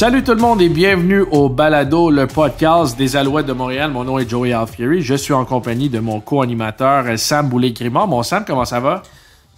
Salut tout le monde et bienvenue au Balado, le podcast des Alouettes de Montréal. Mon nom est Joey Alfieri. Je suis en compagnie de mon co-animateur euh, Sam boulet grimard Mon Sam, comment ça va?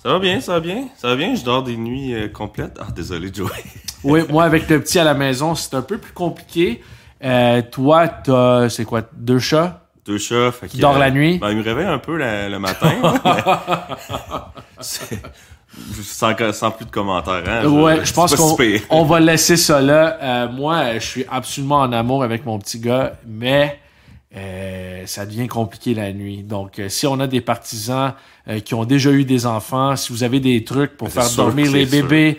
Ça va bien, ça va bien, ça va bien. Je dors des nuits euh, complètes. Ah, désolé, Joey. oui, moi, avec le petit à la maison, c'est un peu plus compliqué. Euh, toi, t'as, c'est quoi, deux chats? Deux chats. qui dorment la nuit? Ben, il me réveille un peu le matin. Sans, sans, plus de commentaires. Hein? ouais, je, pense qu'on va laisser ça là. Euh, moi, je suis absolument en amour avec mon petit gars, mais euh, ça devient compliqué la nuit. Donc, euh, si on a des partisans qui ont déjà eu des enfants, si vous avez des trucs pour faire dormir les bébés,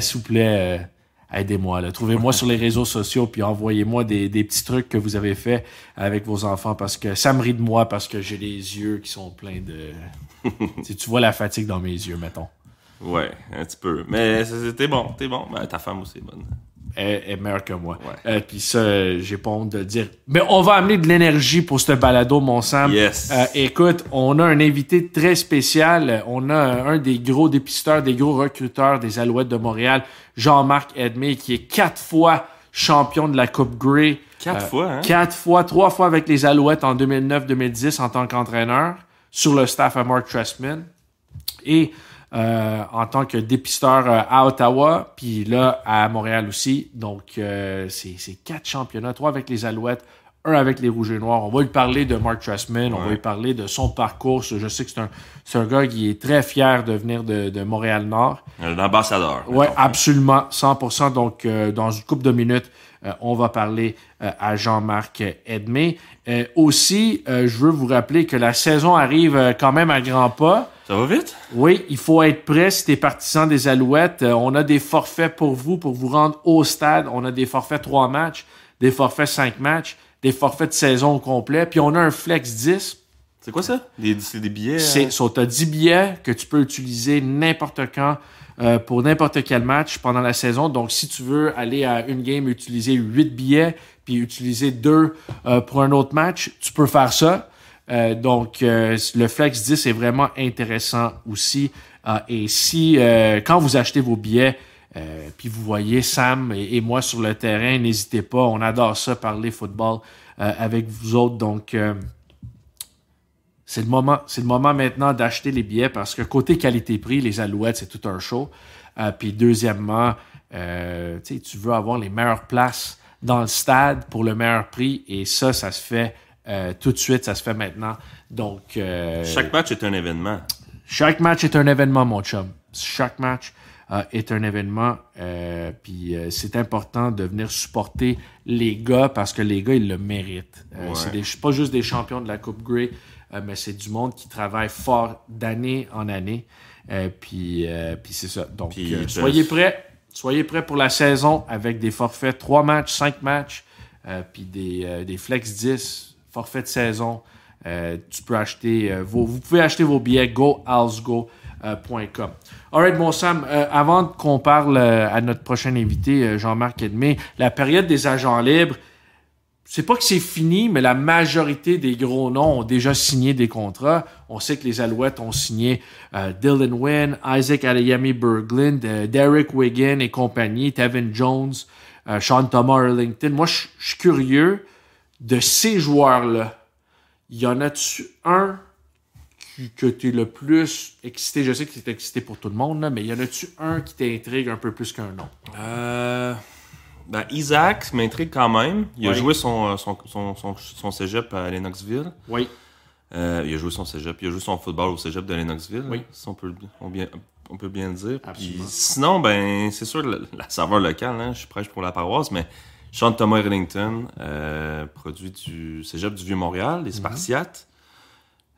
s'il vous plaît aidez-moi. Trouvez-moi sur les réseaux sociaux, puis envoyez-moi des, petits trucs que vous avez fait avec vos enfants, parce que ça me rit de moi, parce que j'ai les yeux qui sont pleins de... si tu vois la fatigue dans mes yeux, mettons. Ouais, un petit peu. Mais c'était bon, t'es bon. Ben, ta femme aussi est bonne. Elle est meilleure que moi. Et euh, Puis ça, j'ai pas honte de le dire. Mais on va amener de l'énergie pour ce balado, mon Sam. Yes. Euh, écoute, on a un invité très spécial. On a un des gros dépisteurs, des gros recruteurs des Alouettes de Montréal, Jean-Marc Edmé, qui est quatre fois champion de la Coupe Grey. Quatre euh, fois, hein? Quatre fois, trois fois avec les Alouettes en 2009-2010 en tant qu'entraîneur, sur le staff à Mark Trestman. Et euh, en tant que dépisteur euh, à Ottawa, puis là à Montréal aussi. Donc, euh, c'est quatre championnats, trois avec les Alouettes, un avec les Rouges et Noirs. On va lui parler de Mark Trestman, on va lui parler de son parcours. Je sais que c'est un, gars qui est très fier de venir de, Montréal-Nord. Un ambassadeur. Oui, hein. absolument, 100%. Donc, dans une couple de minutes, on va parler à Jean-Marc Edmé. aussi, je veux vous rappeler que la saison arrive quand même à grands pas. Ça va vite? Oui, il faut être prêt si t'es partisan des Alouettes. Euh, on a des forfaits pour vous, pour vous rendre au stade. On a des forfaits 3 matchs, des forfaits 5 matchs, des forfaits de saison au complet. Puis on a un flex 10. C'est quoi ça? C'est des billets? C'est, ça, euh? t'as 10 billets que tu peux utiliser n'importe quand euh, pour n'importe quel match pendant la saison. Donc, si tu veux aller à une game, utiliser 8 billets, puis utiliser deux pour un autre match, tu peux faire ça. Euh, donc, euh, le Flex 10 est vraiment intéressant aussi. Euh, et si, quand vous achetez vos billets, puis vous voyez Sam et, moi sur le terrain, n'hésitez pas, on adore ça, parler football avec vous autres. Donc, c'est le moment, c'est le moment maintenant d'acheter les billets parce que côté qualité-prix, les Alouettes, c'est tout un show. puis deuxièmement, tu veux avoir les meilleures places dans le stade pour le meilleur prix et ça, ça se fait euh, tout de suite, ça se fait maintenant. Donc. Euh, chaque match est un événement. Chaque match est un événement, mon chum. Chaque match euh, est un événement. Puis c'est important de venir supporter les gars parce que les gars, ils le méritent. Ouais. C'est pas juste des champions de la Coupe Grey, mais c'est du monde qui travaille fort d'année en année. Puis c'est ça. Donc, soyez prêts. Soyez prêts pour la saison avec des forfaits, Trois matchs, cinq matchs, puis des, des flex 10 forfait de saison. Euh, tu peux acheter euh, vous pouvez acheter vos billets goalsgo.com. Euh, Alright, mon Sam, avant qu'on parle à notre prochain invité, Jean-Marc Edmé, la période des agents libres, c'est pas que c'est fini, mais la majorité des gros noms ont déjà signé des contrats. On sait que les Alouettes ont signé Dylan Wynn, Isaac Adeyemi Berglund, Derek Wigan et compagnie, Tevin Jones, Sean Thomas Arlington. Moi, je suis curieux de ces joueurs-là, il y en a-tu un que tu es le plus excité? Je sais que tu excité pour tout le monde, mais il y en a-tu un qui t'intrigue un peu plus qu'un autre? Euh, ben Isaac m'intrigue quand même. Il a joué euh, son, son, cégep à Lennoxville. Oui. Euh, il a joué son cégep. Il a joué son football au cégep de Lennoxville. Oui. Si on peut, bien, peut bien le dire. sinon, ben c'est sûr, la, la saveur locale, hein, je suis prêche pour la paroisse, mais Sean Thomas Erlington, euh, produit du Cégep du Vieux-Montréal, des mhm. Spartiates,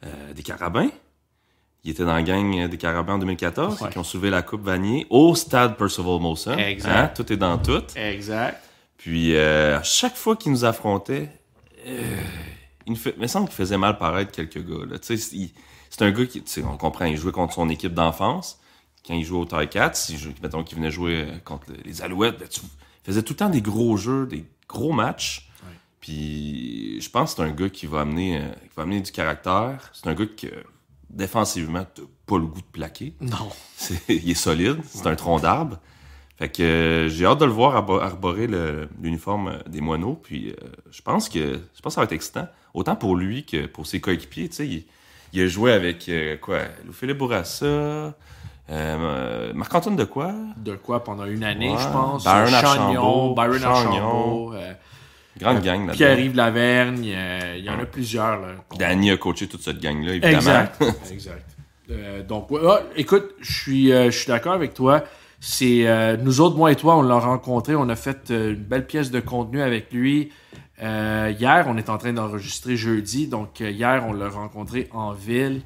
euh, des Carabins. Il était dans la gang des Carabins en 2014, Ils qui ont soulevé la Coupe Vanier au stade Percival Mawson. Hein? Exact. Tout est dans tout. Exact. Puis euh, à chaque fois qu'il nous affrontait, il, me, semble qu'il faisait mal paraître quelques gars. C'est un gars qui, on comprend, il jouait contre son équipe d'enfance. Quand il jouait au Tie 4, mettons qu'il venait jouer contre les Alouettes, ben, il faisait tout le temps des gros jeux, des gros matchs. Puis je pense que c'est un gars qui va amener, euh, amener du caractère. C'est un gars qui, euh, défensivement, pas le goût de plaquer. Non. il est solide, c'est un tronc d'arbre. Fait que euh, j'ai hâte de le voir arborer l'uniforme des moineaux. Puis je pense que je pense ça va être excitant, autant pour lui que pour ses coéquipiers. Il, il a joué avec quoi Louis Philippe Bourassa. Euh, Marc-Antoine de quoi De quoi pendant une année, je pense. Byron Chagnon, Byron Archambault. Euh, Grande euh, gang là Pierre-Yves Lavergne, il y en a plusieurs. Là, Danny a coaché toute cette gang-là, évidemment. Exact. exact. donc, ah, écoute, je suis, je d'accord avec toi. C'est nous autres, moi et toi, on l'a rencontré, on a fait une belle pièce de contenu avec lui. hier, on est en train d'enregistrer jeudi, donc hier, on l'a rencontré en ville.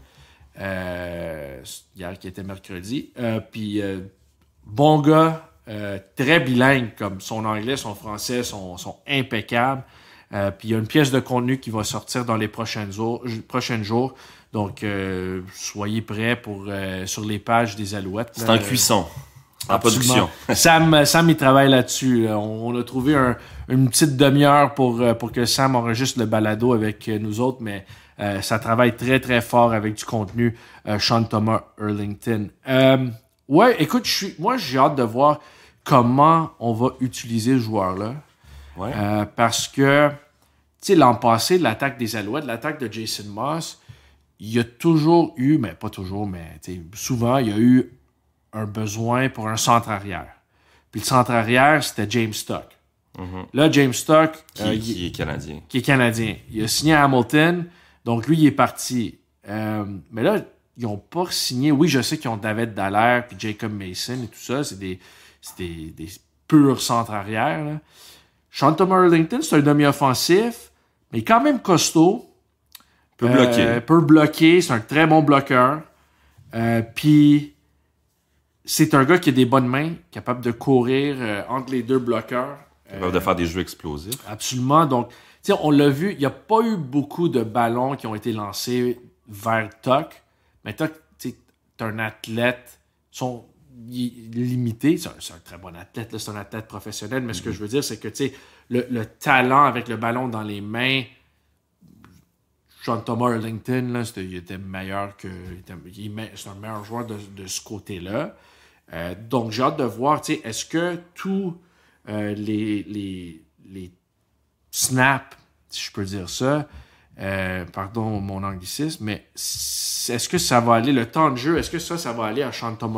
Euh, hier qui était mercredi. Euh, puis, euh, bon gars, très bilingue, comme son anglais, son français sont, impeccables. Euh, puis il y a une pièce de contenu qui va sortir dans les prochains jours. jours. Donc, soyez prêts pour, sur les pages des Alouettes. C'est en cuisson, en production. Sam, Sam, il travaille là-dessus. On, a trouvé une petite demi-heure pour, pour que Sam enregistre le balado avec nous autres, mais euh, ça travaille très, très fort avec du contenu. Euh, Sean Thomas Erlington. Oui, euh, ouais, écoute, moi, j'ai hâte de voir comment on va utiliser ce joueur-là. parce que, tu sais, l'an passé, l'attaque des Alouettes, l'attaque de Jason Moss, il y a toujours eu, mais pas toujours, mais souvent, il y a eu un besoin pour un centre arrière. Puis le centre arrière, c'était James Stock. Mhm. Là, James Stock. Qui, qui, est Canadien. Qui est Canadien. Il a signé à Hamilton. Donc, lui, il est parti. Euh, mais là, ils n'ont pas signé. Oui, je sais qu'ils ont David Dallaire puis Jacob Mason et tout ça. C'est des, des, des, purs centres arrière. Là. c'est un demi-offensif, mais quand même costaud. Peu bloqué. bloquer. Euh, peut bloquer. C'est un très bon bloqueur. Euh, puis, c'est un gars qui a des bonnes mains, capable de courir entre les deux bloqueurs. Capable de faire des jeux explosifs. Absolument. Donc, on l'a vu, il n'y a pas eu beaucoup de ballons qui ont été lancés vers Tuck, mais Tuck, tu un athlète son, limité. C'est un, très bon athlète, c'est un athlète professionnel, mais ce que mhm. je veux dire, c'est que le, le talent avec le ballon dans les mains, Sean Thomas Arlington, meilleur que. C'est un meilleur joueur de, ce côté-là. Euh, donc, j'ai hâte de voir, est-ce que tous euh, les, les, les, snap, si je peux dire ça. Euh, pardon mon anglicisme, mais est-ce que ça va aller, le temps de jeu, est-ce que ça, ça va aller à Shanta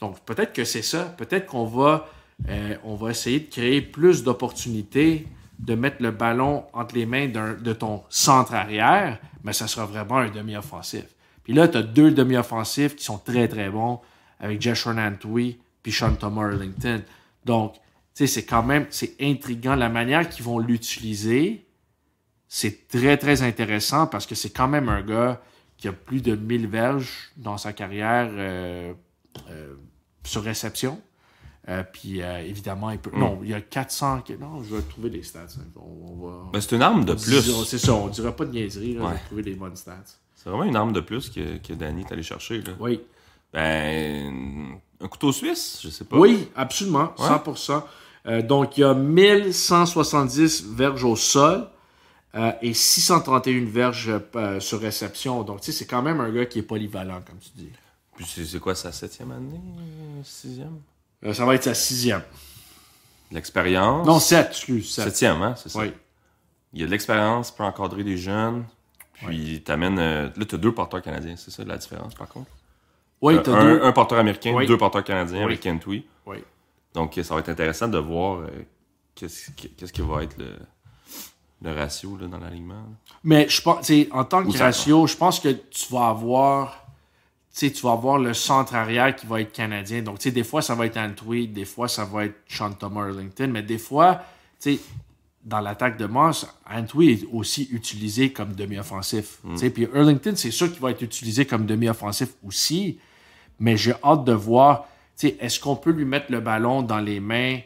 Donc peut-être que c'est ça, peut-être qu'on va, euh, on va essayer de créer plus d'opportunités de mettre le ballon entre les mains de ton centre arrière, mais ça sera vraiment un demi-offensif. Puis là, tu as deux demi-offensifs qui sont très, très bons avec Joshua Renantoui puis Shanta Murlington. Donc, sais, c'est quand même, c'est intriguant la manière qu'ils vont l'utiliser. C'est très, très intéressant parce que c'est quand même un gars qui a plus de 1000 verges dans sa carrière euh, euh, sur réception. Euh, puis évidemment, il peut... Hmm. non, il y a 400. Non, je vais trouver des stats. Hein. Ben, c'est une arme de plus. C'est ça, on ne dira pas de niaiserie, là, trouver des bonnes stats. C'est vraiment une arme de plus que, que Danny est allé chercher. Oui. Ben, un couteau suisse, je sais pas. Oui, absolument, 100%. Euh, donc, il y a 1170 verges au sol euh, et 631 verges euh, sur réception. Donc, tu sais, c'est quand même un gars qui est polyvalent, comme tu dis. Puis, c'est quoi sa septième année Sixième Ça va être sa sixième. L'expérience Non, sept, excuse. Septième, hein, c'est ça Oui. Il y a de l'expérience, pour encadrer des jeunes. Puis, t'amènes. là, t'as deux porteurs canadiens, c'est ça la différence, par contre Oui, t'as deux. Un porteur américain, deux porteurs canadiens avec Kentwee. Oui. Donc, ça va être intéressant de voir euh, qu'est-ce qui va être le, ratio dans l'alignement. Mais je pense, en tant que ratio, je pense que tu vas avoir. tu vas avoir le centre arrière qui va être canadien. Donc, tu des fois, ça va être Antwi, des fois, ça va être Sean Thomas mais des fois, tu dans l'attaque de Moss, Antwi est aussi utilisé comme demi-offensif. Mm. Puis Erlington, c'est sûr qu'il va être utilisé comme demi-offensif aussi, mais j'ai hâte de voir est-ce qu'on peut lui mettre le ballon dans les mains,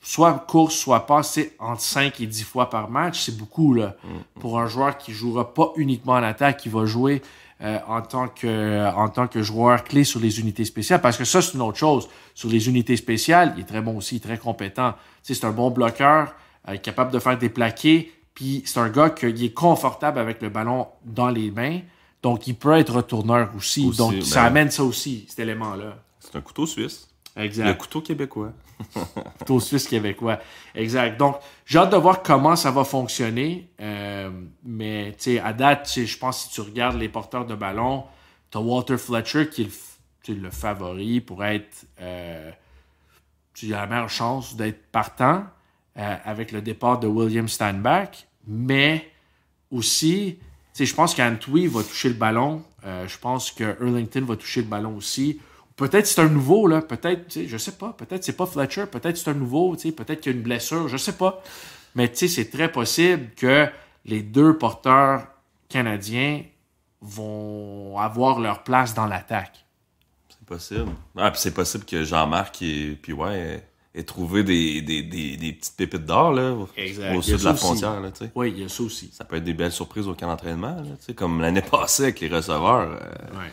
soit course, soit pas, entre 5 et 10 fois par match, c'est beaucoup là, mm-hmm. pour un joueur qui jouera pas uniquement en attaque, qui va jouer euh, en, tant que, en tant que joueur clé sur les unités spéciales, parce que ça, c'est une autre chose. Sur les unités spéciales, il est très bon aussi, très compétent. c'est un bon bloqueur, euh, capable de faire des plaqués, puis c'est un gars qui est confortable avec le ballon dans les mains, donc il peut être retourneur aussi. donc, ça ben. amène ça aussi, cet élément-là. C'est un couteau suisse. Exact. Le couteau québécois. couteau suisse québécois. Exact. Donc, j'ai hâte de voir comment ça va fonctionner. Euh, mais, tu sais, à date, je pense que si tu regardes les porteurs de ballon, tu as Walter Fletcher qui est le, favori pour être. Euh, tu as la meilleure chance d'être partant euh, avec le départ de William Steinbeck. Mais aussi, tu sais, je pense qu'Antwi va toucher le ballon. je pense que Erlington va toucher le ballon aussi. Peut-être c'est un nouveau, là. Peut-être, tu sais, je sais pas. Peut-être c'est pas Fletcher. Peut-être c'est un nouveau, tu Peut-être qu'il y a une blessure. Je sais pas. Mais, tu c'est très possible que les deux porteurs canadiens vont avoir leur place dans l'attaque. C'est possible. Ah, c'est possible que Jean-Marc et puis ouais trouvé des, petites pépites d'or là, au sud de la frontière. oui, il y a ça aussi. Ça peut être des belles surprises au camp d'entraînement, comme l'année passée avec les receveurs. Euh,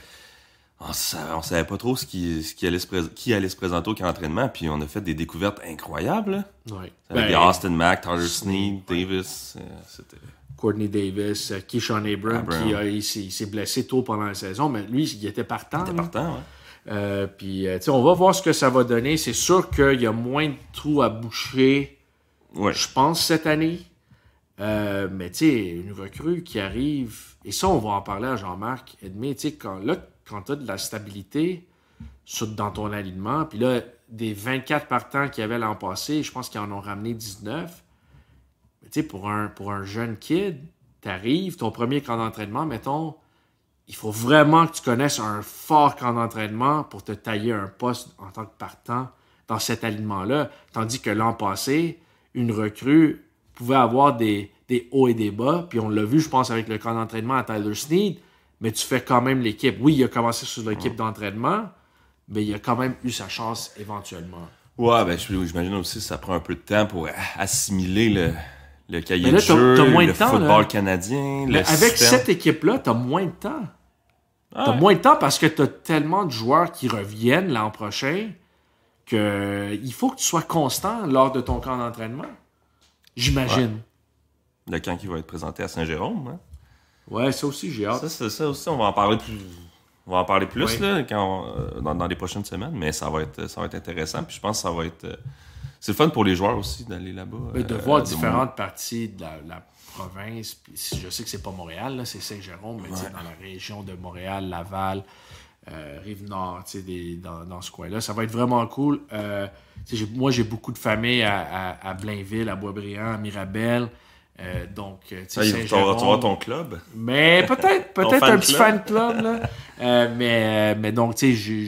on, ne savait pas trop qui, allait se présenter au camp d'entraînement, puis on a fait des découvertes incroyables. Oui. Avec ben, Austin Mack, Tyler Sneed, Davis. Euh, c'était... Courtney Davis, euh, Keyshawn Abram, qui s'est blessé tôt pendant la saison, mais lui, il était partant. Il était partant, euh, Puis, euh, on va voir ce que ça va donner. C'est sûr qu'il y a moins de trous à boucher, je pense, cette année. mais tu sais, une recrue qui arrive, et ça, on va en parler à Jean-Marc Edmé, tu sais, quand là, quand tu as de la stabilité dans ton alignement, puis là, des 24 partants qu'il y avait l'an passé, je pense qu'ils en ont ramené 19. Mais tu sais, pour un, pour un jeune kid, tu arrives, ton premier camp d'entraînement, mettons, il faut vraiment que tu connaisses un fort camp d'entraînement pour te tailler un poste en tant que partant dans cet alignement-là. Tandis que l'an passé, une recrue pouvait avoir des, des hauts et des bas. Puis on l'a vu, je pense, avec le camp d'entraînement à Tyler Sneed mais tu fais quand même l'équipe. Oui, il a commencé sur l'équipe d'entraînement, mais il a quand même eu sa chance éventuellement. Ouais, ben, j'imagine aussi que ça prend un peu de temps pour assimiler le, le cahier de jeu, le football canadien, Avec cette équipe-là, tu as moins de temps. Tu as moins de temps parce que tu as tellement de joueurs qui reviennent l'an prochain que il faut que tu sois constant lors de ton camp d'entraînement. J'imagine. Le camp qui va être présenté à Saint-Jérôme, hein? Ouais, ça aussi, j'ai hâte. Ça, ça, aussi, on va en parler plus. On va en parler plus euh, dans, les prochaines semaines, mais ça va être, ça va être intéressant. Puis je pense que ça va être. Euh, c'est fun pour les joueurs aussi d'aller là-bas. Euh, de voir différentes parties de la, province. je sais que c'est pas Montréal, c'est Saint-Jérôme, mais dans la région de Montréal, Laval, Rive-Nord, dans, ce coin-là. Ça va être vraiment cool. moi, j'ai beaucoup de famille à, à Blainville, à Boisbriand, à Mirabel. Euh, donc, euh, tu sais, ah, tu ton club. Mais peut-être, peut-être un petit fan club, là. Euh, mais, mais donc, tu sais, j'ai,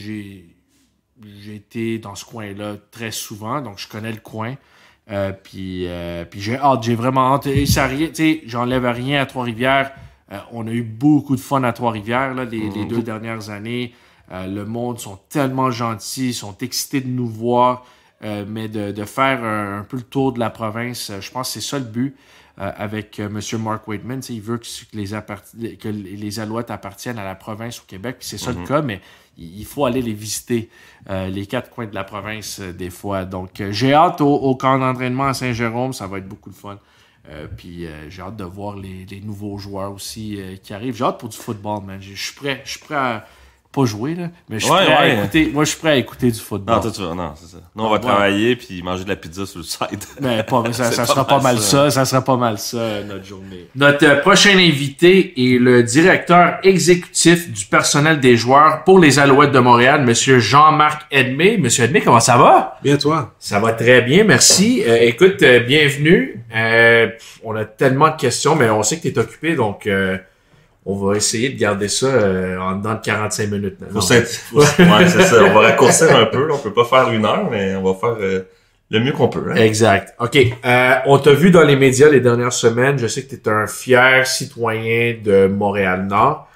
j'ai été dans ce coin-là très souvent, donc je connais le coin. Euh, puis, puis j'ai hâte, j'ai vraiment hâte. tu sais, j'enlève rien à Trois-Rivières. on a eu beaucoup de fun à Trois-Rivières, là, les, mhm. deux dernières années. le monde sont tellement gentils, sont excités de nous voir. mais de, de faire un, un, peu le tour de la province, je pense que c'est ça le but. Euh, avec euh, M. Mark Waitman. Il veut que les, que Alouettes appartiennent à la province au Québec. C'est ça le mhm. cas, mais il faut aller les visiter, euh, les quatre coins de la province, des fois. Donc, j'ai hâte au, camp d'entraînement à Saint-Jérôme. Ça va être beaucoup de fun. puis j'ai hâte de voir les, nouveaux joueurs aussi qui arrivent. J'ai hâte pour du football, man. Je suis prêt. Je suis prêt à, pas jouer, là, mais je suis prêt à écouter. Moi, je suis prêt à écouter du football. Non, toi, tu vas, non, c'est ça. Nous, on va ah, travailler puis manger de la pizza sur le site. Ben, pas, ça, ça sera pas mal ça. ça. sera pas mal ça, notre journée. Notre euh, prochain invité est le directeur exécutif du personnel des joueurs pour les Alouettes de Montréal, Monsieur Jean-Marc Edmé. Monsieur Edmé, comment ça va? Bien, toi? Ça va très bien, merci. Euh, écoute, euh, bienvenue. on a tellement de questions, mais on sait que tu es occupé, donc on va essayer de garder ça euh, en dedans de 45 minutes. On va raccourcir un peu. Là. On peut pas faire une heure, mais on va faire euh, le mieux qu'on peut. Hein. Exact. OK. Euh, on t'a vu dans les médias les dernières semaines. Je sais que tu es un fier citoyen de Montréal-Nord.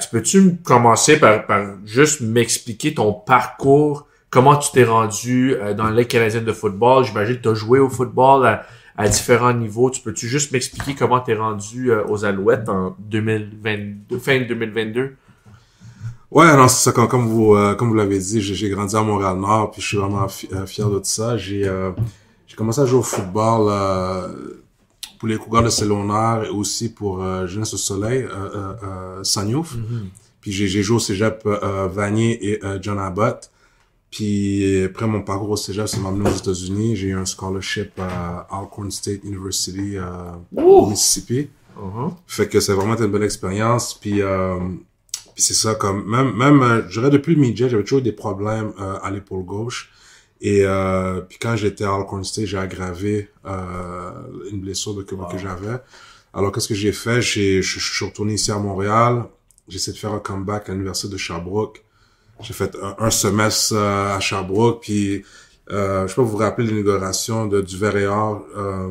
tu peux-tu commencer par, par juste m'expliquer ton parcours, comment tu t'es rendu dans la de football? J'imagine que tu as joué au football. À, à différents niveaux. Tu peux-tu juste m'expliquer comment tu es rendu euh, aux Alouettes en 2022, fin 2022? Ouais, non, c'est ça. Comme, vous, euh, comme vous l'avez dit, j'ai grandi à Montréal-Nord, puis je suis vraiment euh, fier de tout ça. J'ai commencé à jouer au football pour les Cougars de saint et aussi pour Jeunesse au Soleil, euh, Sanyouf. Mm-hmm. Puis j'ai joué au cégep Vanier et John Abbott. Puis après mon parcours au cégep, ça m'a amené aux États-Unis. J'ai eu un scholarship à Alcorn State University euh, au Mississippi. Uh-huh. Fait que c'est vraiment une bonne expérience. Puis, euh, c'est ça, comme même, même euh, je depuis le midget, j'avais toujours eu des problèmes à l'épaule gauche. Et puis quand j'étais à Alcorn State, j'ai aggravé une blessure de que, que j'avais. Alors qu'est-ce que j'ai fait? Je suis retourné ici à Montréal. J'essaie de faire un comeback à l'université de Sherbrooke. J'ai fait un, semestre euh, à Sherbrooke, puis euh, je peux vous, vous rappeler l'inauguration de du verre et euh,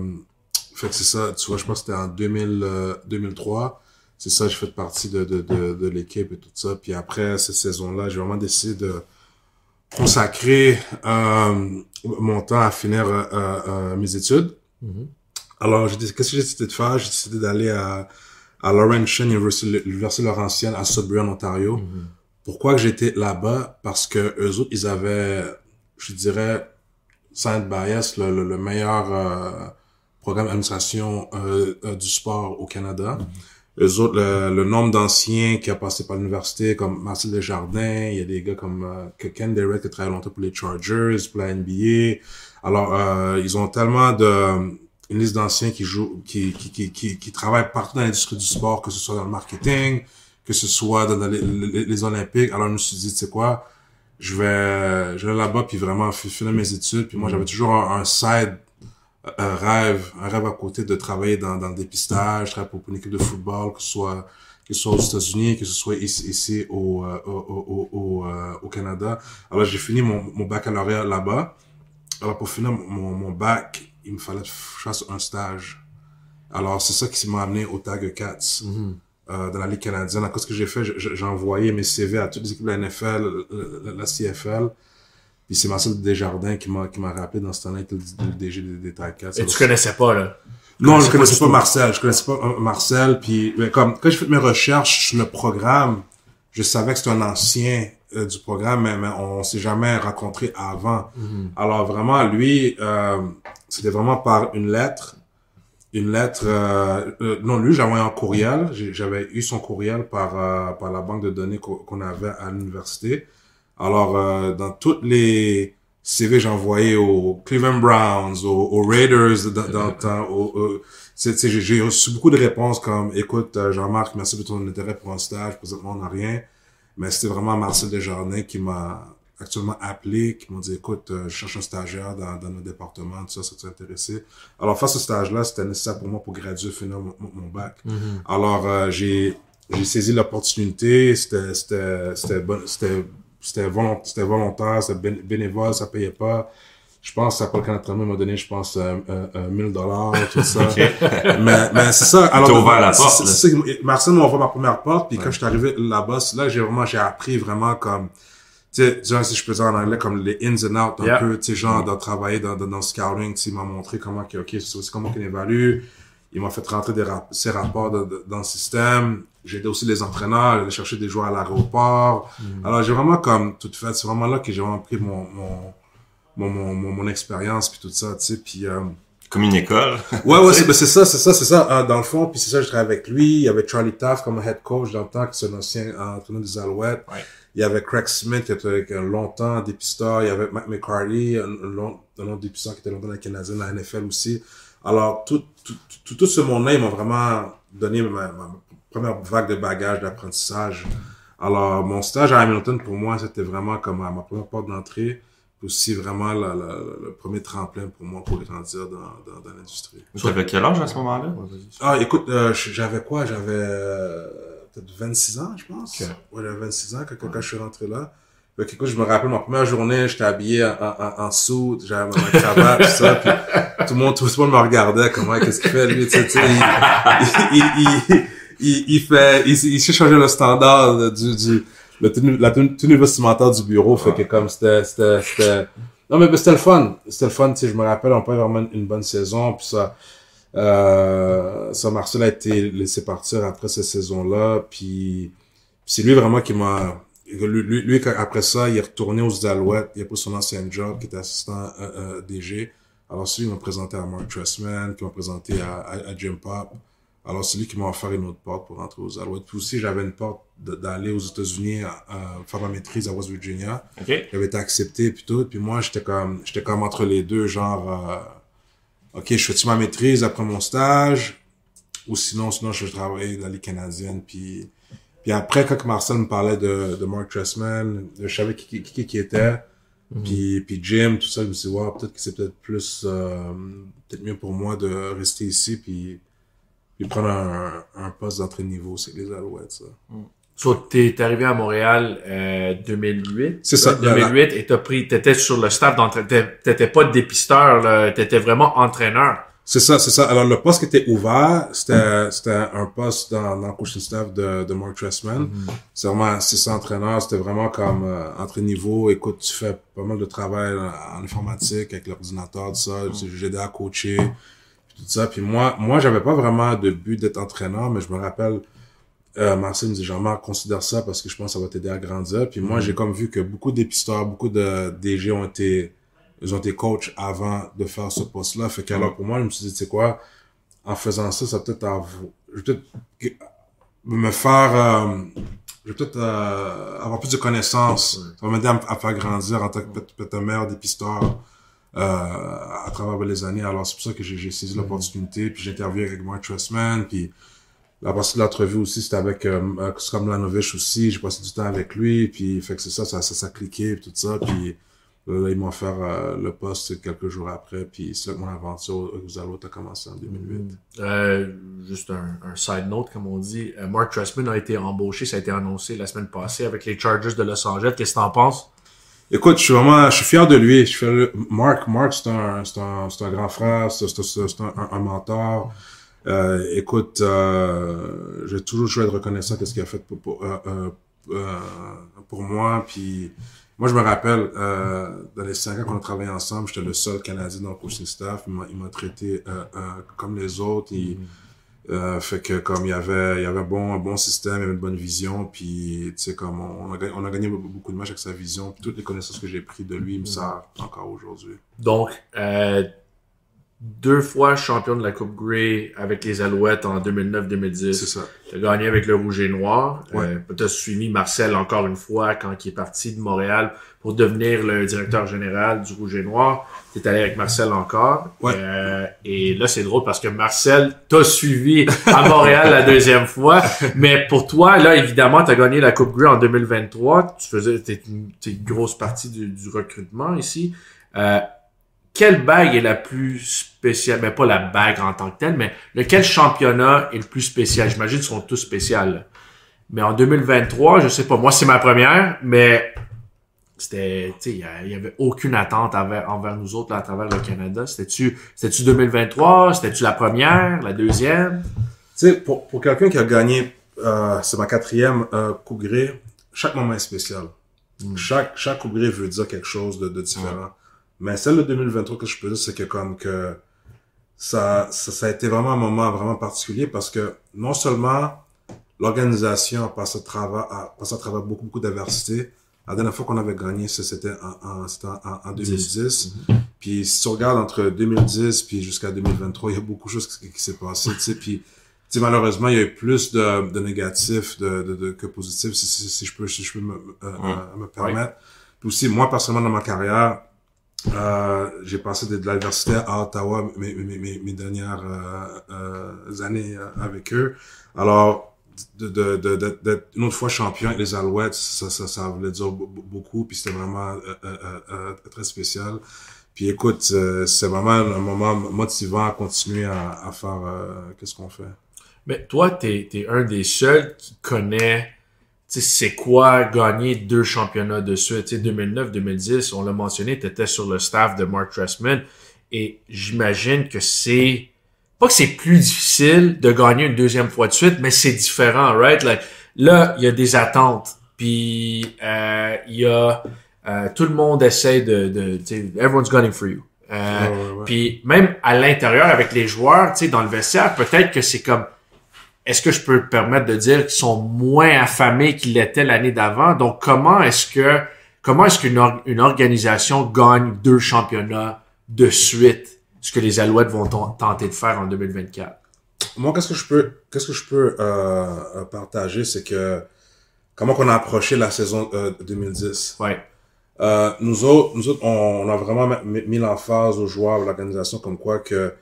fait que c'est ça, tu vois, je pense que c'était en 2000, 2003. Euh, c'est ça, j'ai fait partie de, de, de, l'équipe et tout ça. Puis après cette saison-là, j'ai vraiment décidé de consacrer mon temps à finir mes études. Mm-hmm. Alors, qu'est-ce que j'ai décidé de faire? J'ai décidé d'aller à, à Laurentian, Université, Laurentienne, à Sudbury, en Ontario. Mm-hmm. Pourquoi que j'étais là-bas? Parce que eux autres, ils avaient, je dirais, Saint être le, meilleur euh, programme d'administration euh, euh, du sport au Canada. Mm-hmm. Eux autres, le, nombre d'anciens qui a passé par l'université, comme Marcel Desjardins, il y a des gars comme euh, Ken Derrick qui a longtemps pour les Chargers, pour la NBA. Alors, ils ont tellement de une liste d'anciens qui jouent, qui, qui, qui, qui, qui travaillent partout dans l'industrie du sport, que ce soit dans le marketing, que ce soit dans les, les, Olympiques. Alors, je me suis dit, tu sais quoi, je vais, je vais là-bas, puis vraiment finir mes études. Puis moi, j'avais toujours un, side, un euh, rêve, un rêve à côté de travailler dans, dans le dépistage, travailler pour une équipe de football, que ce soit que ce soit aux États-Unis, que ce soit ici, ici au, euh, au, au, au, euh, au Canada. Alors, j'ai fini mon, mon baccalauréat là-bas. Alors, pour finir mon, mon bac, il me fallait faire un stage. Alors, c'est ça qui m'a amené au Tag Cats. Mm-hmm euh, dans la Ligue canadienne. Qu'est-ce que j'ai fait? J'ai envoyé mes CV à toutes les équipes de la NFL, la, la, CFL. Puis c'est Marcel Desjardins qui m'a, qui m'a rappelé dans ce temps-là, il était le, DG des, des Et tu connaissais pas, là? non, je connaissais pas, Marcel. Je connaissais pas euh, Marcel. Puis, mais ben, comme, quand j'ai fait mes recherches sur le programme, je savais que c'était un ancien euh, du programme, mais, mais on s'est jamais rencontré avant. Mhm. Alors vraiment, lui, euh, c'était vraiment par une lettre une lettre. Euh, euh, non, lui, j'avais un courriel. J'avais eu son courriel par euh, par la banque de données qu'on avait à l'université. Alors, dans toutes les CV j'envoyais aux Cleveland Browns, aux, Raiders dans, le temps. j'ai reçu beaucoup de réponses comme écoute Jean-Marc, merci pour ton intérêt pour un stage. Présentement, on n'a rien. Mais c'était vraiment Marcel Desjardins qui m'a actuellement appelé qui m'ont dit, écoute, euh, je cherche un stagiaire dans, dans notre département, tout ça, ça t'intéressait. Alors, à ce stage-là, c'était nécessaire pour moi pour graduer, finir mon, mon bac. Mm-hmm. Alors, euh, j'ai, j'ai saisi l'opportunité, c'était, c'était, c'était, bon, c'était, volontaire, c'était bénévole, ça payait pas. Je pense que Paul il m'a donné, je pense, un 1000 dollars, tout ça. Mais, mais c'est ça. Alors, tu ouvert la porte. Marcel m'a ouvert ma première porte, puis quand je suis arrivé là-bas, là j'ai vraiment, j'ai appris vraiment comme, tu sais, si je peux dire en anglais, comme les ins and outs un peu, tu sais, genre, mm. de travailler dans, dans, dans scouting, tu il m'a montré comment, que, ok, c'est comment qu'il évalue. Il m'a fait rentrer des rap ses rapports dans le système. J'ai aidé aussi les entraîneurs, j'ai cherché des joueurs à l'aéroport. Mm. Alors, j'ai vraiment comme, tout fait, c'est vraiment là que j'ai vraiment pris mon, mon, mon, mon, mon, expérience, puis tout ça, tu sais, puis... Euh, comme une école. ouais, ouais, c'est ben, ça, c'est ça, c'est ça, hein, dans le fond. Puis c'est ça, je travaillais avec lui. Il y avait Charlie Taff comme head coach dans le temps, qui est un ancien entraîneur des Alouettes. Ouais. Il y avait Craig Smith qui était avec un longtemps dépisteur. Il y avait Matt McCarty, un, long, un long dépisteur qui était longtemps dans la Canadienne, la NFL aussi. Alors, tout, tout, tout, tout ce monde-là, ils m'ont vraiment donné ma, première vague de bagages d'apprentissage. Alors, mon stage à Hamilton, pour moi, c'était vraiment comme ma première porte d'entrée aussi vraiment le premier tremplin pour moi pour grandir dans, dans, dans l'industrie. Tu avais quel âge à ce moment-là? Ah, écoute, euh, j'avais quoi? J'avais... Euh, peut-être 26 ans, je pense. Okay. Ouais, j'avais 26 ans quand, quand, quand, je suis rentré là. Fait que, écoute, je me rappelle, ma première journée, j'étais habillé en, en, en soude, j'avais ma cravate, tout ça, puis tout le monde, tout le monde me regardait, comment, qu'est-ce qu'il fait, lui, tu sais, il, il, il, il, fait, il, il s'est changé le standard du, du, le tenue, la tenue, vestimentaire du bureau, fait que comme c'était, c'était, c'était, non, mais, c'était le fun, c'était le fun, tu sais, je me rappelle, on peut vraiment une bonne saison, puis ça, euh, Sam a été laissé partir après cette saison-là, puis c'est lui vraiment qui m'a... Lui, lui, après ça, il est retourné aux Alouettes, il a pris son ancien job, qui était assistant euh, euh, DG. Alors celui qui m'a présenté à Mark Trussman, qui m'a présenté à, à, Jim Pop. Alors celui qui m'a offert une autre porte pour rentrer aux Alouettes. Puis aussi, j'avais une porte d'aller aux États-Unis faire ma maîtrise à West Virginia. Okay. J'avais été accepté, plutôt. tout. Puis moi, j'étais comme, j'étais comme entre les deux, genre... Euh, OK, je fais-tu ma maîtrise après mon stage? Ou sinon, sinon, je travaille dans les Canadiennes. Puis, puis après, quand Marcel me parlait de, de Mark Tressman, je savais qui, qui, qui, était. Mhm. Puis, puis Jim, tout ça, je me suis dit, wow, peut-être que c'est peut-être plus, euh, peut-être mieux pour moi de rester ici, puis, puis prendre un, un poste d'entrée de niveau, c'est les Alouettes, ça. Mm. So, t'es arrivé à Montréal en euh, 2008. C'est ça. 2008 et t'as pris, t'étais sur le staff d'entraîneur. T'étais pas dépisteur, t'étais vraiment entraîneur. C'est ça, c'est ça. Alors le poste qui était ouvert, c'était c'était un poste dans, coaching staff de, de Mark Tressman. Mm-hmm. C'est vraiment entraîneur. C'était vraiment comme euh, entre niveau Écoute, tu fais pas mal de travail en, informatique avec l'ordinateur, tout ça. Mm J'ai aidé à coacher, tout ça. Puis moi, moi, j'avais pas vraiment de but d'être entraîneur, mais je me rappelle euh, Marcel me dit Jean-Marc considère ça parce que je pense que ça va t'aider à grandir puis moi mhm. j'ai comme vu que beaucoup d'épisteurs beaucoup de DG ont été ils ont été coachs avant de faire ce poste là fait qu'alors pour moi je me suis dit tu sais quoi en faisant ça ça peut-être je peut-être me faire euh, je peut euh, avoir plus de connaissances ça va m'aider à, faire grandir en tant que peut-être mère meilleur Euh, à travers les années alors c'est pour ça que j'ai saisi mhm. l'opportunité puis j'ai interviewé avec Mark Trustman, puis la partie de l'entrevue aussi, c'était avec euh, Lanovich aussi. J'ai passé du temps avec lui. Puis, fait que c'est ça, ça, ça, ça cliquait, tout ça. Puis, euh, là, ils m'ont offert euh, le poste quelques jours après. Puis, c'est mon aventure aux Alouettes a commencé en 2008. Mm. Euh, juste un, side note, comme on dit. Mark Trussman a été embauché. Ça a été annoncé la semaine passée avec les Chargers de Los Angeles. Qu'est-ce que t'en penses? Écoute, je suis vraiment, je suis fier de lui. Je suis fier Mark, c'est un, c'est un, c'est un grand frère, c'est, c'est, un, un, mentor. Euh, écoute, euh, j'ai toujours choisi de reconnaissant qu'est-ce qu'il a fait pour, euh, moi. Puis moi, je me rappelle, dans les cinq ans qu'on a travaillé ensemble, j'étais le seul Canadien dans le coaching staff. Il m'a traité comme les autres. Il, mm-hmm. fait que comme il y avait, il y avait un bon, un bon système, il y avait une bonne vision. Puis tu sais comme on, on, a, gagné beaucoup de matchs avec sa vision. toutes les connaissances que j'ai prises de lui, me mm-hmm. servent encore aujourd'hui. Donc euh deux fois champion de la Coupe Grey avec les Alouettes en 2009-2010. C'est ça. T'as gagné avec le Rouge et Noir. Ouais. as euh, t'as suivi Marcel encore une fois quand il est parti de Montréal pour devenir le directeur général du Rouge et Noir. T'es allé avec Marcel encore. Ouais. Euh, et là, c'est drôle parce que Marcel t'a suivi à Montréal la deuxième fois. Mais pour toi, là, évidemment, as gagné la Coupe Grey en 2023. Tu faisais, t'es une, grosse partie du, recrutement ici. Euh, quelle bague est la plus spéciale? Mais ben, pas la bague en tant que telle, mais lequel championnat est le plus spécial? J'imagine qu'ils sont tous spéciaux. Mais en 2023, je sais pas, moi c'est ma première, mais c'était, il y avait aucune attente envers, nous autres à travers le Canada. C'était-tu, c'était-tu 2023? C'était-tu la première? La deuxième? Tu sais, pour, quelqu'un qui a gagné, euh, c'est ma quatrième euh, chaque moment est spécial. Hmm. Chaque, chaque Cougré veut dire quelque chose de, de différent. Mais celle de 2023 que je peux dire, c'est que comme que ça, ça, a été vraiment un moment vraiment particulier parce que non seulement l'organisation passe à travers, passe à travers beaucoup, beaucoup d'adversité. La dernière fois qu'on avait gagné, c'était en, en, en, 2010. Mhm. Puis si tu regardes entre 2010 puis jusqu'à 2023, il y a beaucoup de choses qui, s'est passé, tu Puis T'sais, malheureusement, il y a eu plus de, de négatifs de, de, de, que positifs, si, si, je peux, si je peux me, me euh, permettre. Puis aussi, moi, personnellement, dans ma carrière, euh, j'ai passé de, l'adversité à Ottawa mes, mes, mes, mes dernières euh, euh années euh, avec eux. Alors, d'être de, de, de, une autre fois champion avec les Alouettes, ça, ça, ça voulait dire beaucoup, puis c'était vraiment très spécial. Puis écoute, c'est vraiment un moment motivant à continuer à, faire qu'est-ce qu'on fait. Mais toi, tu es, es, un des seuls qui connaît c'est quoi gagner deux championnats de suite. 2009-2010, on l'a mentionné, tu étais sur le staff de Mark Trestman et j'imagine que c'est pas que c'est plus difficile de gagner une deuxième fois de suite, mais c'est différent, right? Like, là, il y a des attentes, puis euh, il y a euh, tout le monde essaie de, de everyone's gunning for you. Euh, puis même à l'intérieur avec les joueurs, dans le vestiaire, peut-être que c'est comme est-ce que je peux me permettre de dire qu'ils sont moins affamés qu'ils l'étaient l'année d'avant? Donc, comment est-ce que comment est-ce qu'une organisation gagne deux championnats de suite? Ce que les Alouettes vont tenter de faire en 2024? Moi, qu'est-ce que je peux, qu'est-ce que je peux euh, euh, partager, c'est que comment qu'on a approché la saison 2010. Euh, oui. Euh, nous autres, nous on, a vraiment mis l'emphase aux joueurs, de l'organisation, comme quoi que,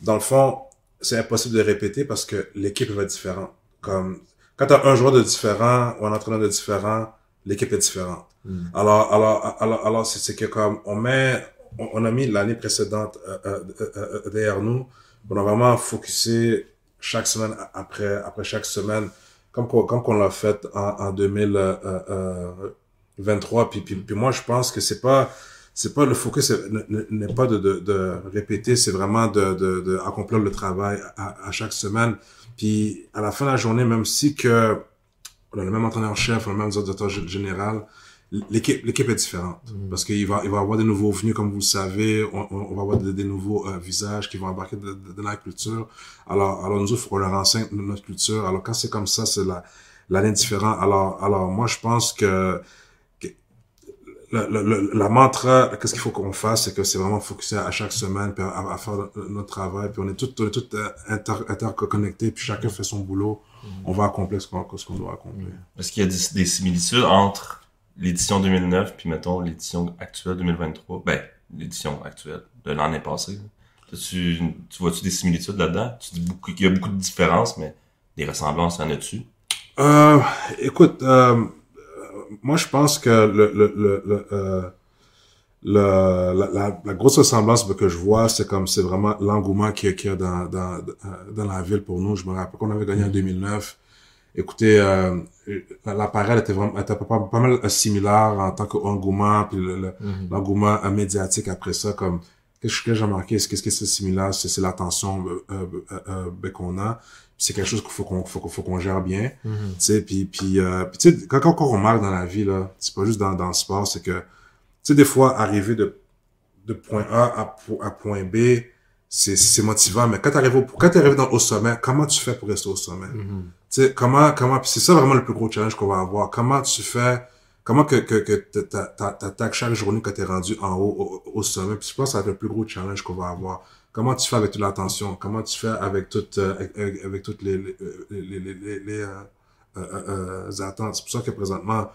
dans le fond, c'est impossible de répéter parce que l'équipe va être différente. Comme quand t'as un joueur de différent ou un entraîneur de différent, l'équipe est différente. Hmm. Alors, alors, alors, alors, c'est que comme on met, on, a mis l'année précédente euh, euh, euh, euh, derrière nous, on a vraiment focusé chaque semaine après après chaque semaine, comme qu'on, comme qu'on l'a fait en, en 2023. Puis, puis, puis moi, je pense que c'est pas c'est pas le focus n'est pas de, de, de répéter, c'est vraiment de, de, de, accomplir le travail à, à, chaque semaine. Puis à la fin de la journée, même si que on a le même entraîneur-chef, on a le même directeur général, l'équipe l'équipe est différente mm. parce qu'il va il va avoir des nouveaux venus comme vous le savez, on, on va avoir des, des nouveaux euh, visages qui vont embarquer dans la culture. Alors alors nous on leur enseigne notre culture. Alors quand c'est comme ça, c'est la l'année différente. Alors alors moi je pense que la la la mantra, qu'est-ce qu'il faut qu'on fasse, c'est que c'est vraiment focusé à chaque semaine, à, faire notre travail, puis on est tous tout euh, inter, interconnectés, puis chacun fait son boulot. Mm. On va accomplir ce qu'on doit accomplir. Mm. Est-ce qu'il y a des, similitudes entre l'édition 2009 puis mettons l'édition actuelle 2023 Ben, l'édition actuelle de l'année passée. Tu, tu vois-tu des similitudes là-dedans Tu dis beaucoup, qu'il y a beaucoup de différences, mais des ressemblances, en as-tu euh, Écoute. Euh, moi, je pense que le, le, le, le euh, la, la, grosse ressemblance que je vois, c'est comme c'est vraiment l'engouement qu'il y a, dans, dans, dans, la ville pour nous. Je me rappelle qu'on avait gagné en 2009. Écoutez, euh, l'appareil était vraiment était pas, pas, mal similaire en tant qu'engouement, puis mhm. l'engouement euh, médiatique après ça, comme qu'est-ce que j'ai remarqué, qu'est-ce que c'est similaire, c'est l'attention euh, ben, qu'on a c'est quelque chose qu'il faut qu'on faut, qu'on gère bien mhm. tu sais puis puis euh, tu sais quand, on remarque dans la vie là c'est pas juste dans, dans le sport c'est que tu sais des fois arriver de de point A à, à point B c'est c'est motivant mais quand tu arrives au quand arrives dans au sommet comment tu fais pour rester au sommet mhm. tu sais comment comment c'est ça vraiment le plus gros challenge qu'on va avoir comment tu fais comment que que que t'attaques chaque journée quand t'es rendu en haut au, sommet puis je pense que ça le plus gros challenge qu'on va avoir Comment tu fais avec toute l'attention Comment tu fais avec toutes, euh, avec, toutes les, attentes C'est pour ça que présentement,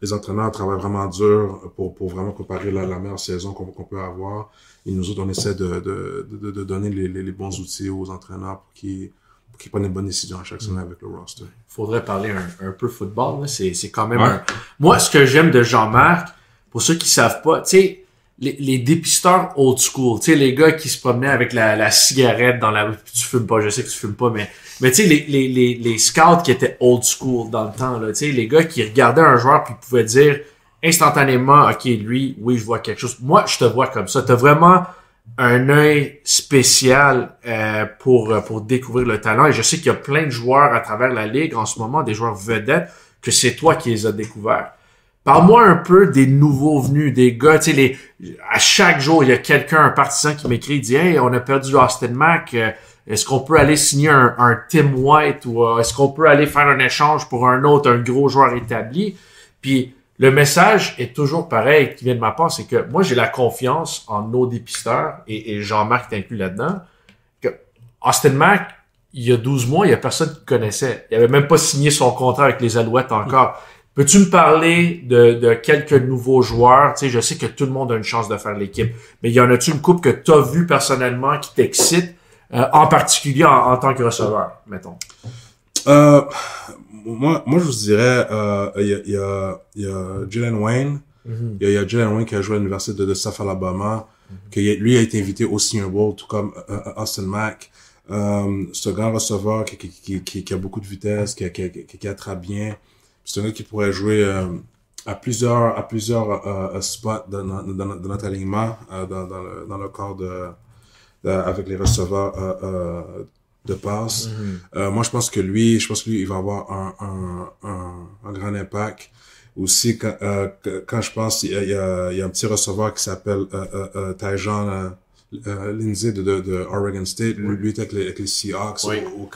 les entraîneurs travaillent vraiment dur pour, vraiment comparer la, meilleure saison qu'on peut avoir. Et nous autres, on essaie de, donner les, bons outils aux entraîneurs pour qu'ils qui prennent les bonne décisions à chaque semaine mm. avec le roster. Il Faudrait parler un, un peu football, c'est quand même un... Moi, ce que j'aime de Jean-Marc, pour ceux qui savent pas, tu sais, les, dépisteurs old school, tu sais, les gars qui se promenaient avec la, cigarette dans la rue, tu fumes pas, je sais que tu fumes pas, mais, mais tu sais, les, les, les, les, scouts qui étaient old school dans le temps, là, tu sais, les gars qui regardaient un joueur puis pouvaient dire instantanément, OK, lui, oui, je vois quelque chose. Moi, je te vois comme ça. Tu as vraiment un œil spécial euh, pour, euh, pour découvrir le talent. Et je sais qu'il y a plein de joueurs à travers la ligue en ce moment, des joueurs vedettes, que c'est toi qui les as découverts. Parle-moi un peu des nouveaux venus, des gars, tu sais, les, à chaque jour, il y a quelqu'un, un partisan qui m'écrit, dit, hey, on a perdu Austin Mack, euh, est-ce qu'on peut aller signer un, Tim White ou euh, est-ce qu'on peut aller faire un échange pour un autre, un gros joueur établi? Puis le message est toujours pareil qui vient de ma part, c'est que moi, j'ai la confiance en nos dépisteurs et, Jean-Marc inclus là-dedans, que Austin Mack, il y a 12 mois, il y a personne qui connaissait. Il n'avait même pas signé son contrat avec les Alouettes encore. Peux-tu me parler de, quelques nouveaux joueurs? Tu sais, je sais que tout le monde a une chance de faire l'équipe, mais y en a-tu une coupe que tu as vue personnellement qui t'excite, euh, en particulier en, tant que receveur, mettons? Euh, moi, moi, je vous dirais, il euh, y, a, y, y a Jalen Wayne. Il mm-hmm. y a, Jalen Wayne qui a joué à l'université de, South Alabama, mm-hmm. lui a été invité aussi un Bowl, tout comme Austin Mack. ce c'est grand receveur qui, a beaucoup de vitesse, qui, qui, qui, attrape bien. C'est un gars qui pourrait jouer euh, à plusieurs, à plusieurs euh, euh spots dans, notre alignement, euh, dans, le, dans le corps de, avec les receveurs de passe. Mhm. moi, je pense que lui, je pense que lui, il va avoir un, un, un, grand impact. Aussi, quand, quand je pense, il y, a, il, y a, un petit receveur qui s'appelle euh, Taijan Lindsay de, de, de, Oregon State. Lui, mhm. il était avec les, Seahawks au, au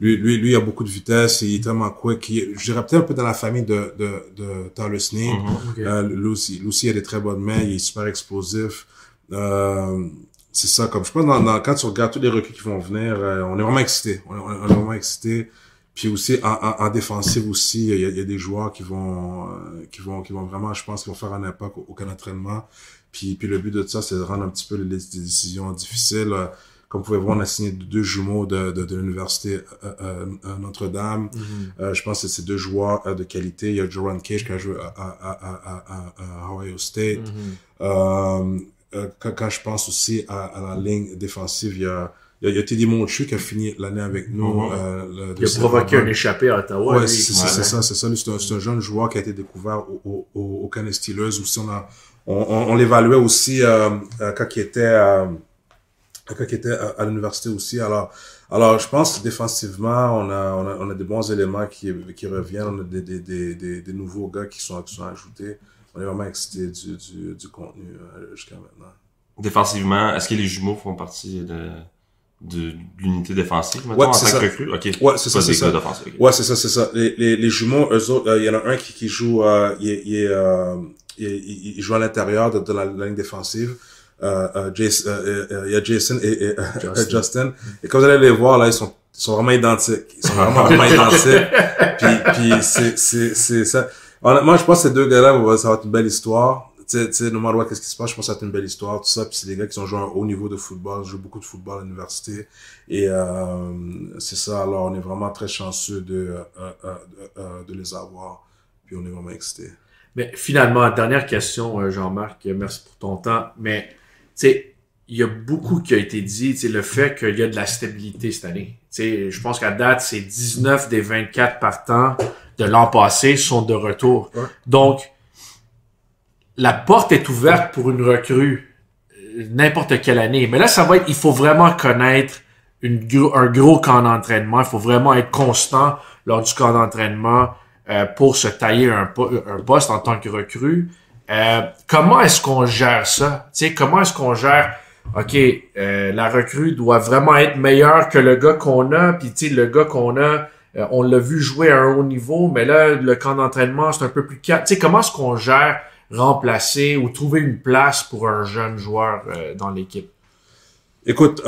lui, lui, lui a beaucoup de vitesse, il est tellement quick. je dirais peut-être un peu dans la famille de, de, de Tyler Sneed. Mhm. Euh, a des très bonnes mains, il est super explosif. Euh, c'est ça, comme je pense, dans, dans, quand tu regardes tous les recrues qui vont venir, euh, on est vraiment excité. On, est vraiment excité. Puis aussi en, en, défensive aussi, il y, a, des joueurs qui vont, euh, qui vont, qui vont vraiment, je pense, qui vont faire un impact aucun entraînement. Puis, puis le but de ça, c'est de rendre un petit peu les, les décisions difficiles. Comme vous pouvez voir, on a signé deux jumeaux de, de, l'université euh, euh, euh, Notre-Dame. Mhm. je pense que c'est deux joueurs de qualité. Il y a Joran Cage qui a joué à, à, à, à Ohio State. Mhm. quand, je pense aussi à, la ligne défensive, il y a il y, a, Teddy Montchu qui a fini l'année avec nous. Mhm. il a provoqué un échappé à Ottawa. Oui, c'est ça, c'est ça. C'est un, jeune joueur qui a été découvert au, au, au on, on, l'évaluait aussi euh, quand il était quelqu'un qui était à, l'université aussi. Alors, alors je pense que défensivement, on a, on a, on a des bons éléments qui, qui reviennent. On a des, des, des, des, nouveaux gars qui sont, qui sont ajoutés. On est vraiment excité du, du, du contenu euh, jusqu'à maintenant. Défensivement, est-ce que les jumeaux font partie de de l'unité défensive maintenant en ouais c'est ça c'est ça ouais c'est ça c'est ça les, les, les jumeaux euh, il y en a un qui, qui joue euh, il, il, il, joue à l'intérieur de, de la ligne défensive euh, euh, Jason, euh, il y a Jason et, Justin. Et quand vous allez les voir, là, ils sont, sont vraiment identiques. Ils sont vraiment, vraiment identiques. Puis, puis c'est, c'est, c'est ça. Honnêtement, je pense que ces deux gars-là, ça va être une belle histoire. Tu sais, no matter qu'est-ce qui se passe, je pense que ça va être une belle histoire, tout ça. Puis c'est des gars qui ont joué un haut niveau de football, jouent beaucoup de football à l'université. Et euh, c'est ça, alors on est vraiment très chanceux de, euh, euh, de les avoir. Puis on est vraiment excités. Mais finalement, dernière question, Jean-Marc, merci pour ton temps. Mais sais, il y a beaucoup qui a été dit, le fait qu'il y a de la stabilité cette année. sais, je pense qu'à date, c'est 19 des 24 partants de l'an passé sont de retour. Donc, la porte est ouverte pour une recrue euh, n'importe quelle année. Mais là, ça va être, il faut vraiment connaître un gros camp d'entraînement. Il faut vraiment être constant lors du camp d'entraînement euh, pour se tailler un, poste en tant que recrue. Euh, comment est-ce qu'on gère ça? comment est-ce qu'on gère, OK, euh, la recrue doit vraiment être meilleure que le gars qu'on a, puis le gars qu'on a, euh, on l'a vu jouer à un haut niveau, mais là, le camp d'entraînement, c'est un peu plus calme. comment est-ce qu'on gère remplacer ou trouver une place pour un jeune joueur dans l'équipe? Écoute,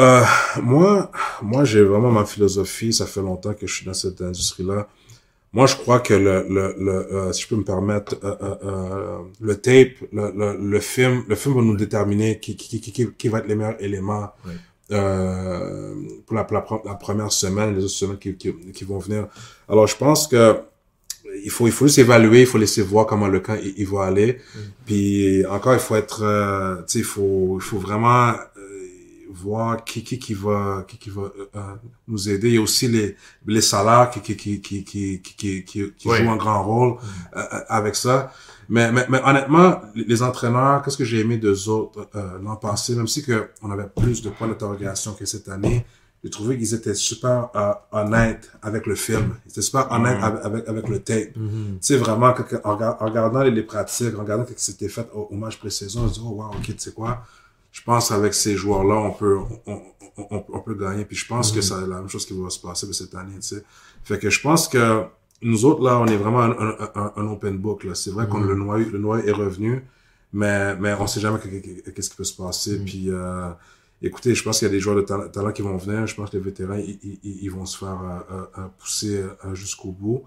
moi, moi j'ai vraiment ma philosophie, ça fait longtemps que je suis dans cette industrie-là moi, je crois que le, le, le euh, si je peux me permettre, euh, euh, euh, le tape, le, le, le, film, le film va nous déterminer qui, qui, qui, qui va être les meilleurs éléments pour, la, la, première semaine, les autres semaines qui, qui, vont venir. Alors, je pense que il faut, il faut juste évaluer, il faut laisser voir comment le camp il, va aller. Puis encore, il faut être, tu sais, il faut, il faut vraiment qui qui va qui euh, euh, nous aider. Il y a aussi les les salaires qui qui qui qui qui qui, jouent un grand rôle mm-hmm. euh, avec ça. Mais, mais, honnêtement, les entraîneurs, qu'est-ce que j'ai aimé d'eux autres l'an passé, même si que on avait plus de points d'interrogation que cette année, j'ai trouvé qu'ils étaient super honnêtes avec le film. Ils étaient super honnêtes mm-hmm. avec, avec, le tape. c'est mm-hmm. Tu sais, vraiment, en, regardant les, pratiques, en regardant ce qui s'était fait au, match pré-saison, on se dit, oh, wow, OK, tu sais quoi, je pense avec ces joueurs-là, on peut, on, on, on, peut gagner. Puis je pense que mhm. c'est la même chose qui va se passer cette année, tu sais. Fait que je pense que nous autres, là, on est vraiment un, open book, là. C'est vrai que qu'on mhm. le noyau, le noyau est revenu, mais, mais on sait jamais qu'est-ce qui peut se passer. Mhm. Puis, euh, écoutez, je pense qu'il y a des joueurs de talent, qui vont venir. Je pense que les vétérans, ils vont se faire euh, euh, euh, pousser jusqu'au bout.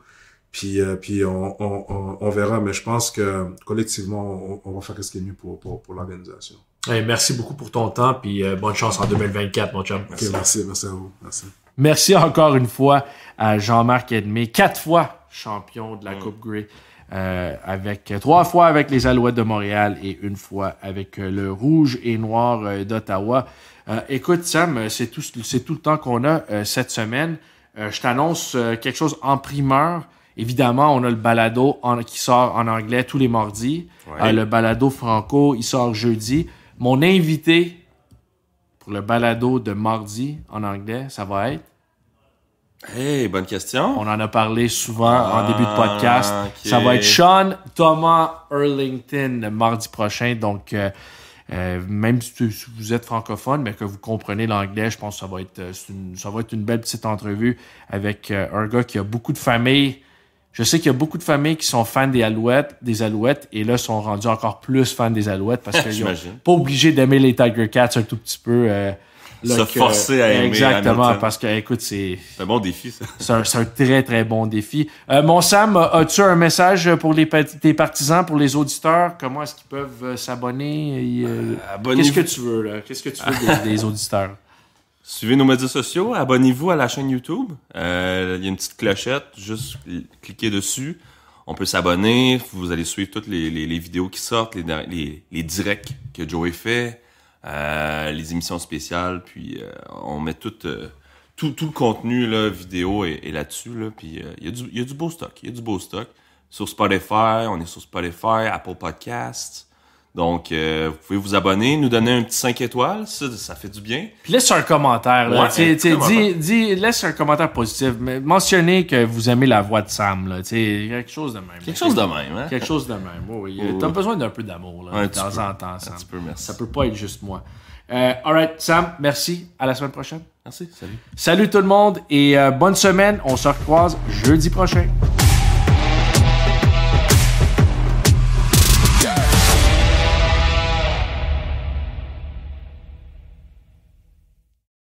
Puis, puis on, on, on, verra, mais je pense que collectivement, on, on va faire ce qui est mieux pour, pour, pour l'organisation. Ben, merci beaucoup pour ton temps, puis euh, bonne chance en 2024, mon chum. Merci. merci, à vous. Merci. encore une fois à Jean-Marc Edmé, quatre fois champion de la mm. Coupe Grey, euh, avec euh, trois fois avec les Alouettes de Montréal et une fois avec le Rouge et Noir d'Ottawa. écoute, Sam, c'est tout, c'est tout le temps qu'on a cette semaine. je t'annonce quelque chose en primeur. Évidemment, on a le balado qui sort en anglais tous les mardis. le balado franco, il sort jeudi. Mon invité pour le balado de mardi en anglais, ça va être. Hey, bonne question. On en a parlé souvent en début de podcast. Ah, ça va être Sean Thomas Erlington le mardi prochain. Donc, euh, euh, même si, vous êtes francophone, mais que vous comprenez l'anglais, je pense que ça va être, euh, une, ça va être une belle petite entrevue avec un gars qui a beaucoup de famille je sais qu'il y a beaucoup de familles qui sont fans des Alouettes, des Alouettes, et là sont rendus encore plus fans des Alouettes parce qu'ils sont pas obligé d'aimer les Tiger Cats un tout petit peu. Euh, Se forcer à aimer. Exactement, parce que écoute, c'est. C'est un bon défi, ça. C'est un, très très bon défi. Euh, mon Sam, as-tu un message pour les tes partisans, pour les auditeurs Comment est-ce qu'ils peuvent euh, s'abonner Qu'est-ce que tu veux là Qu'est-ce que tu veux des auditeurs Suivez nos médias sociaux, abonnez-vous à la chaîne YouTube. Euh, il y a une petite clochette, juste cliquez dessus. On peut s'abonner, vous allez suivre toutes les, vidéos qui sortent, les, directs que Joey fait, euh, les émissions spéciales, puis euh, on met tout, tout, le contenu là, vidéo est, là-dessus. puis il y, a du beau stock, il y a du beau stock. Sur Spotify, on est sur Spotify, Apple Podcasts, donc, euh, vous pouvez vous abonner, nous donner un petit 5 étoiles, ça, fait du bien. Puis laisse un commentaire. laisse un commentaire positif. mentionnez que vous aimez la voix de Sam. quelque chose de même. Quelque chose de même. Hein? Quelque chose de même. oui, T'as besoin d'un peu d'amour de temps en temps, Ça peut pas être juste moi. Euh, right, Sam, merci. À la semaine prochaine. Merci, salut. Salut tout le monde et euh, bonne semaine. On se recroise jeudi prochain.